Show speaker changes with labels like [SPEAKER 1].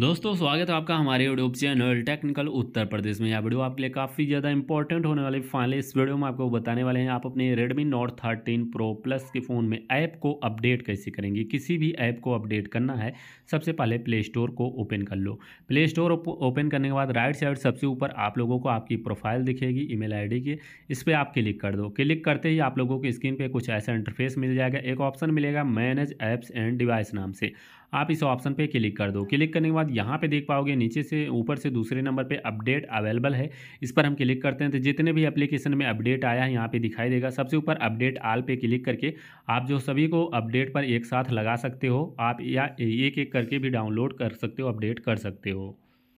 [SPEAKER 1] दोस्तों स्वागत है आपका हमारे YouTube channel technical Uttar Pradesh में यह वीडियो आपके लिए काफ़ी ज़्यादा इंपॉर्टेंट होने वाले फाइनली इस वीडियो में आपको बताने वाले हैं आप अपने रेडमी नोट 13 प्रो प्लस के फ़ोन में ऐप को अपडेट कैसे करेंगे किसी भी ऐप को अपडेट करना है सबसे पहले प्ले स्टोर को ओपन कर लो प्ले स्टोर ओपन करने के बाद राइट साइड सबसे ऊपर आप लोगों को आपकी प्रोफाइल दिखेगी ईमेल आईडी की इस पर आप क्लिक कर दो क्लिक करते ही आप लोगों की स्क्रीन पर कुछ ऐसा इंटरफेस मिल जाएगा एक ऑप्शन मिलेगा मैनेज ऐप्स एंड डिवाइस नाम से आप इस ऑप्शन पर क्लिक कर दो क्लिक करने के बाद बाद यहाँ पे देख पाओगे नीचे से ऊपर से दूसरे नंबर पे अपडेट अवेलेबल है इस पर हम क्लिक करते हैं तो जितने भी एप्लीकेशन में अपडेट आया है यहाँ पे दिखाई देगा सबसे ऊपर अपडेट आल पे क्लिक करके आप जो सभी को अपडेट पर एक साथ लगा सकते हो आप या एक एक करके भी डाउनलोड कर सकते हो अपडेट कर सकते हो